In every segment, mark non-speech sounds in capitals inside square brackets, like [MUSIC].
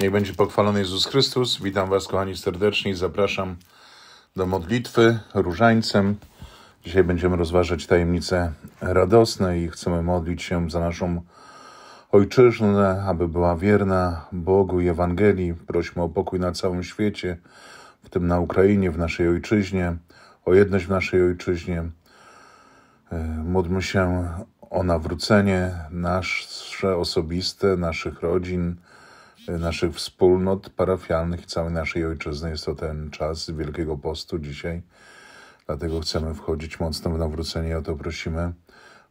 Niech będzie pochwalony Jezus Chrystus. Witam Was, kochani, serdecznie zapraszam do modlitwy różańcem. Dzisiaj będziemy rozważać tajemnice radosne i chcemy modlić się za naszą ojczyznę, aby była wierna Bogu i Ewangelii. Prośmy o pokój na całym świecie, w tym na Ukrainie, w naszej ojczyźnie, o jedność w naszej ojczyźnie. E, módlmy się o nawrócenie nasze osobiste, naszych rodzin, naszych wspólnot parafialnych, i całej naszej ojczyzny. Jest to ten czas Wielkiego Postu dzisiaj. Dlatego chcemy wchodzić mocno w nawrócenie o to prosimy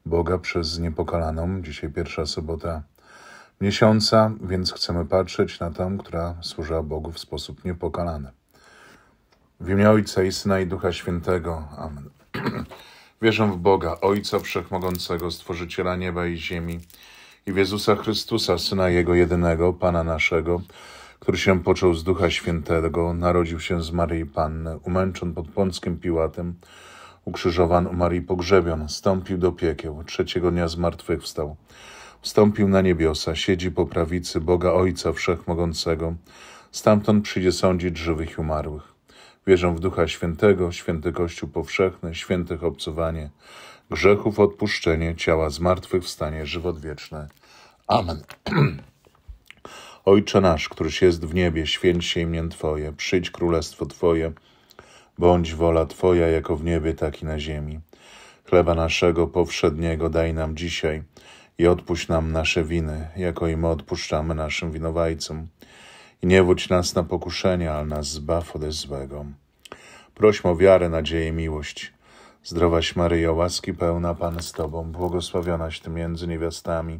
Boga przez niepokalaną. Dzisiaj pierwsza sobota miesiąca, więc chcemy patrzeć na tą, która służyła Bogu w sposób niepokalany. W imię Ojca i Syna i Ducha Świętego. Amen. [CLEARS THROAT] Wierzę w Boga, Ojca Wszechmogącego, Stworzyciela nieba i ziemi, i w Jezusa Chrystusa, Syna Jego jedynego, Pana naszego, który się począł z Ducha Świętego, narodził się z Maryi Panny, umęczon pod Pąckim Piłatem, ukrzyżowan, u Marii pogrzebion, stąpił do piekieł, trzeciego dnia zmartwychwstał, wstąpił na niebiosa, siedzi po prawicy Boga Ojca Wszechmogącego, stamtąd przyjdzie sądzić żywych i umarłych. Wierzę w Ducha Świętego, święty Kościół powszechny, świętych obcowanie, grzechów odpuszczenie, ciała zmartwychwstanie, żywot wieczny. Amen. [CLEARS THROAT] Ojcze nasz, któryś jest w niebie, święć się imię Twoje, przyjdź królestwo Twoje, bądź wola Twoja jako w niebie, tak i na ziemi. Chleba naszego powszedniego daj nam dzisiaj i odpuść nam nasze winy, jako i my odpuszczamy naszym winowajcom. I nie wódź nas na pokuszenia, ale nas zbaw ode złego. Prośmy o wiarę, nadzieję, miłość. Zdrowaś Maryjo, łaski pełna, Pan z Tobą, błogosławionaś Ty między niewiastami,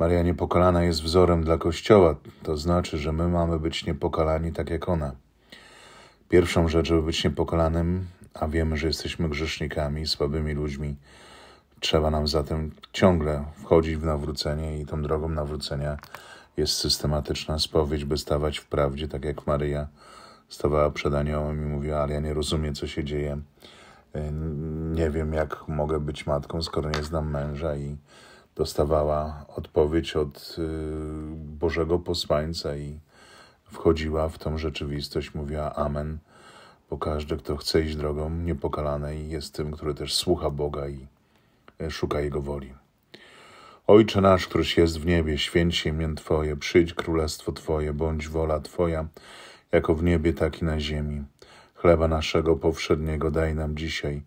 Maria Niepokalana jest wzorem dla Kościoła, to znaczy, że my mamy być niepokalani tak jak ona. Pierwszą rzecz, żeby być niepokalanym, a wiemy, że jesteśmy grzesznikami, słabymi ludźmi, trzeba nam zatem ciągle wchodzić w nawrócenie i tą drogą nawrócenia jest systematyczna spowiedź, by stawać w prawdzie, tak jak Maryja stawała przed aniołem i mówiła, ale ja nie rozumiem, co się dzieje. Yy, nie wiem, jak mogę być matką, skoro nie znam męża i dostawała odpowiedź od y, Bożego Posłańca i wchodziła w tą rzeczywistość, mówiła Amen, bo każdy, kto chce iść drogą niepokalanej, jest tym, który też słucha Boga i y, szuka Jego woli. Ojcze nasz, któryś jest w niebie, święć się imię Twoje, przyjdź królestwo Twoje, bądź wola Twoja, jako w niebie, tak i na ziemi. Chleba naszego powszedniego daj nam dzisiaj –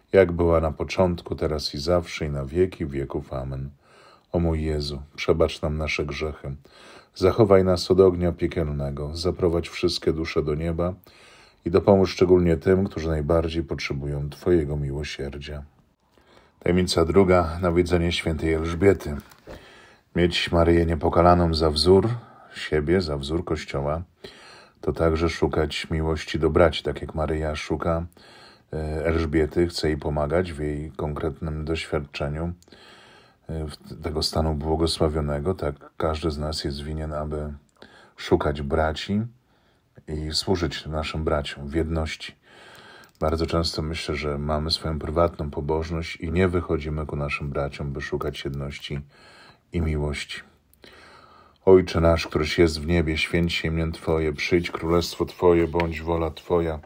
jak była na początku, teraz i zawsze, i na wieki wieków. Amen. O mój Jezu, przebacz nam nasze grzechy, zachowaj nas od ognia piekielnego, zaprowadź wszystkie dusze do nieba i dopomóż szczególnie tym, którzy najbardziej potrzebują Twojego miłosierdzia. Tajemnica druga, nawiedzenie świętej Elżbiety. Mieć Maryję niepokalaną za wzór siebie, za wzór Kościoła, to także szukać miłości do braci, tak jak Maryja szuka E, Elżbiety, chce jej pomagać w jej konkretnym doświadczeniu e, tego stanu błogosławionego. Tak każdy z nas jest winien, aby szukać braci i służyć naszym braciom w jedności. Bardzo często myślę, że mamy swoją prywatną pobożność i nie wychodzimy ku naszym braciom, by szukać jedności i miłości. Ojcze nasz, któryś jest w niebie, święć się imię Twoje, przyjdź królestwo Twoje, bądź wola Twoja –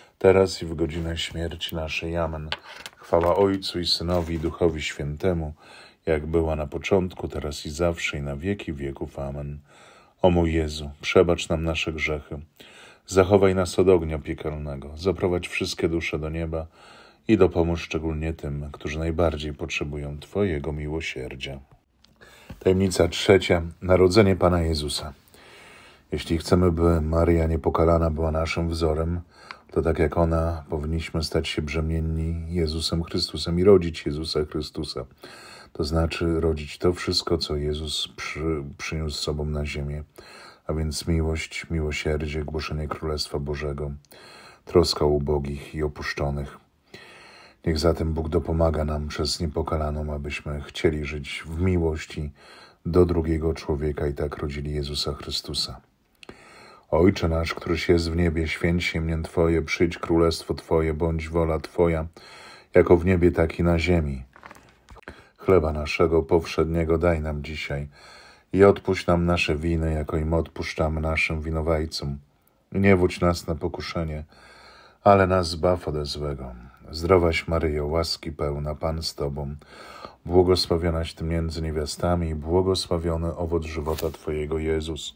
teraz i w godzinę śmierci naszej. Amen. Chwała Ojcu i Synowi i Duchowi Świętemu, jak była na początku, teraz i zawsze i na wieki wieków. Amen. O mój Jezu, przebacz nam nasze grzechy, zachowaj nas od ognia piekielnego, zaprowadź wszystkie dusze do nieba i dopomóż szczególnie tym, którzy najbardziej potrzebują Twojego miłosierdzia. Tajemnica trzecia. Narodzenie Pana Jezusa. Jeśli chcemy, by Maria Niepokalana była naszym wzorem, to tak jak ona powinniśmy stać się brzemienni Jezusem Chrystusem i rodzić Jezusa Chrystusa. To znaczy rodzić to wszystko, co Jezus przy, przyniósł z sobą na ziemię, a więc miłość, miłosierdzie, głoszenie Królestwa Bożego, troska ubogich i opuszczonych. Niech zatem Bóg dopomaga nam przez niepokalaną, abyśmy chcieli żyć w miłości do drugiego człowieka i tak rodzili Jezusa Chrystusa. Ojcze nasz, któryś jest w niebie, święć imię Twoje, przyjdź królestwo Twoje, bądź wola Twoja, jako w niebie, tak i na ziemi. Chleba naszego powszedniego daj nam dzisiaj i odpuść nam nasze winy, jako im odpuszczamy naszym winowajcom. Nie wódź nas na pokuszenie, ale nas zbaw ode złego. Zdrowaś Maryjo, łaski pełna, Pan z Tobą, błogosławionaś Ty między niewiastami i błogosławiony owoc żywota Twojego, Jezus.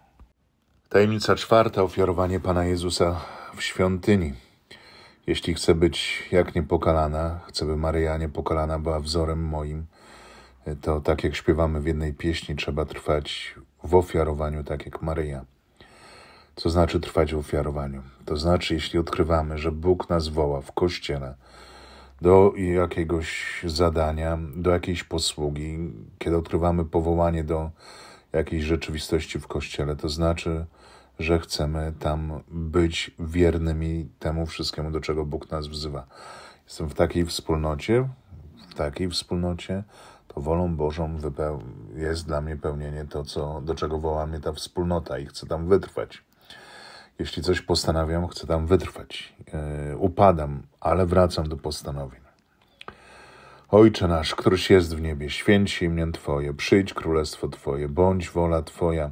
Tajemnica czwarta ofiarowanie Pana Jezusa w świątyni. Jeśli chcę być jak niepokalana, chcę by Maryja niepokalana była wzorem moim, to tak jak śpiewamy w jednej pieśni, trzeba trwać w ofiarowaniu, tak jak Maryja. Co znaczy trwać w ofiarowaniu? To znaczy, jeśli odkrywamy, że Bóg nas woła w kościele do jakiegoś zadania, do jakiejś posługi, kiedy odkrywamy powołanie do jakiejś rzeczywistości w kościele, to znaczy, że chcemy tam być wiernymi temu wszystkiemu, do czego Bóg nas wzywa. Jestem w takiej wspólnocie, w takiej wspólnocie, to wolą Bożą jest dla mnie pełnienie to, co, do czego woła mnie ta wspólnota i chcę tam wytrwać. Jeśli coś postanawiam, chcę tam wytrwać. Yy, upadam, ale wracam do postanowień. Ojcze nasz, któryś jest w niebie, święć imię Twoje, przyjdź królestwo Twoje, bądź wola Twoja,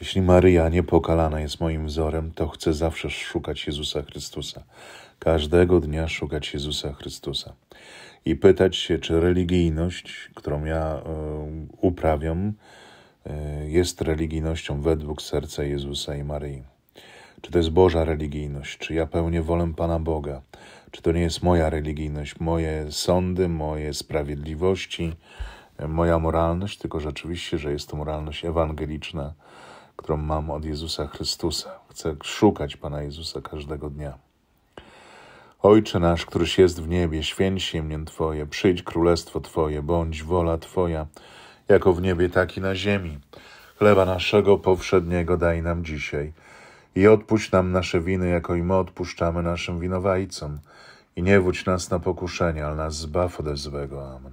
Jeśli Maryja niepokalana jest moim wzorem, to chcę zawsze szukać Jezusa Chrystusa. Każdego dnia szukać Jezusa Chrystusa. I pytać się, czy religijność, którą ja y, uprawiam, y, jest religijnością według serca Jezusa i Maryi. Czy to jest Boża religijność? Czy ja pełnię wolę Pana Boga? Czy to nie jest moja religijność, moje sądy, moje sprawiedliwości, e, moja moralność? Tylko rzeczywiście, że jest to moralność ewangeliczna, którą mam od Jezusa Chrystusa. Chcę szukać Pana Jezusa każdego dnia. Ojcze nasz, któryś jest w niebie, święć imię Twoje, przyjdź królestwo Twoje, bądź wola Twoja, jako w niebie, tak i na ziemi. Chleba naszego powszedniego daj nam dzisiaj i odpuść nam nasze winy, jako i my odpuszczamy naszym winowajcom. I nie wódź nas na pokuszenie, ale nas zbaw ode złego. Amen.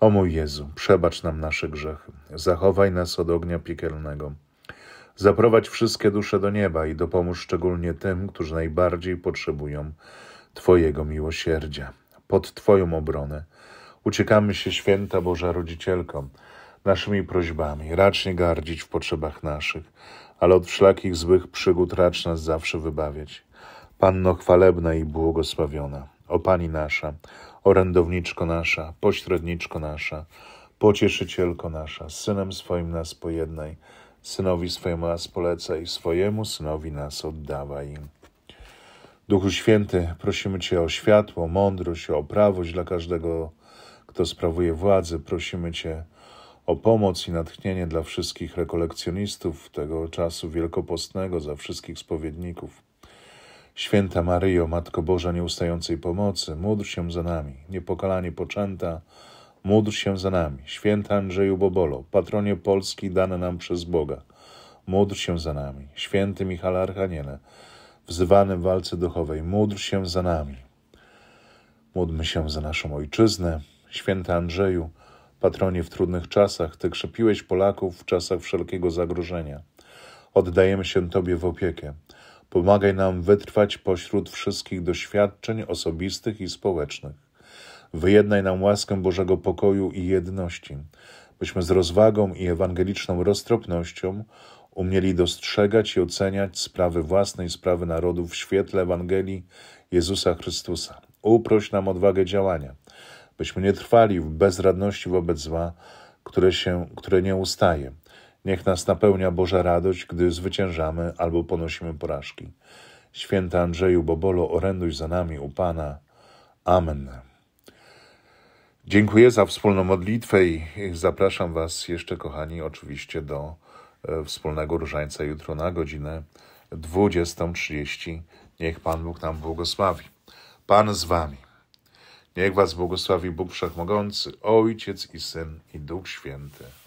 O mój Jezu, przebacz nam nasze grzechy, zachowaj nas od ognia piekielnego. Zaprowadź wszystkie dusze do nieba i dopomóż szczególnie tym, którzy najbardziej potrzebują Twojego miłosierdzia. Pod Twoją obronę uciekamy się, święta Boża Rodzicielko, naszymi prośbami. Racz nie gardzić w potrzebach naszych, ale od wszelakich złych przygód racz nas zawsze wybawiać. Panno chwalebna i błogosławiona, o Pani nasza, orędowniczko nasza, pośredniczko nasza, pocieszycielko nasza, synem swoim nas pojednaj, synowi swojemu nas polecaj, swojemu synowi nas oddawaj. Duchu Święty, prosimy Cię o światło, mądrość, o prawość dla każdego, kto sprawuje władzę. Prosimy Cię o pomoc i natchnienie dla wszystkich rekolekcjonistów tego czasu wielkopostnego, za wszystkich spowiedników. Święta Maryjo, Matko Boża nieustającej pomocy, módl się za nami, niepokalanie poczęta, módl się za nami. Święta Andrzeju Bobolo, patronie Polski dane nam przez Boga, módl się za nami. Święty Michał Archaniele, wzywany w walce duchowej, módl się za nami. Módlmy się za naszą Ojczyznę. Święta Andrzeju, patronie w trudnych czasach, Ty krzepiłeś Polaków w czasach wszelkiego zagrożenia. Oddajemy się Tobie w opiekę. Pomagaj nam wytrwać pośród wszystkich doświadczeń osobistych i społecznych. Wyjednaj nam łaskę Bożego pokoju i jedności, byśmy z rozwagą i ewangeliczną roztropnością umieli dostrzegać i oceniać sprawy własnej, sprawy narodów w świetle Ewangelii Jezusa Chrystusa. Uproś nam odwagę działania, byśmy nie trwali w bezradności wobec zła, które, się, które nie ustaje, Niech nas napełnia Boża radość, gdy zwyciężamy albo ponosimy porażki. Święty Andrzeju Bobolo, oręduj za nami u Pana. Amen. Dziękuję za wspólną modlitwę i zapraszam Was jeszcze, kochani, oczywiście do e, wspólnego różańca jutro na godzinę 20.30. Niech Pan Bóg nam błogosławi. Pan z Wami. Niech Was błogosławi Bóg Wszechmogący, Ojciec i Syn i Duch Święty.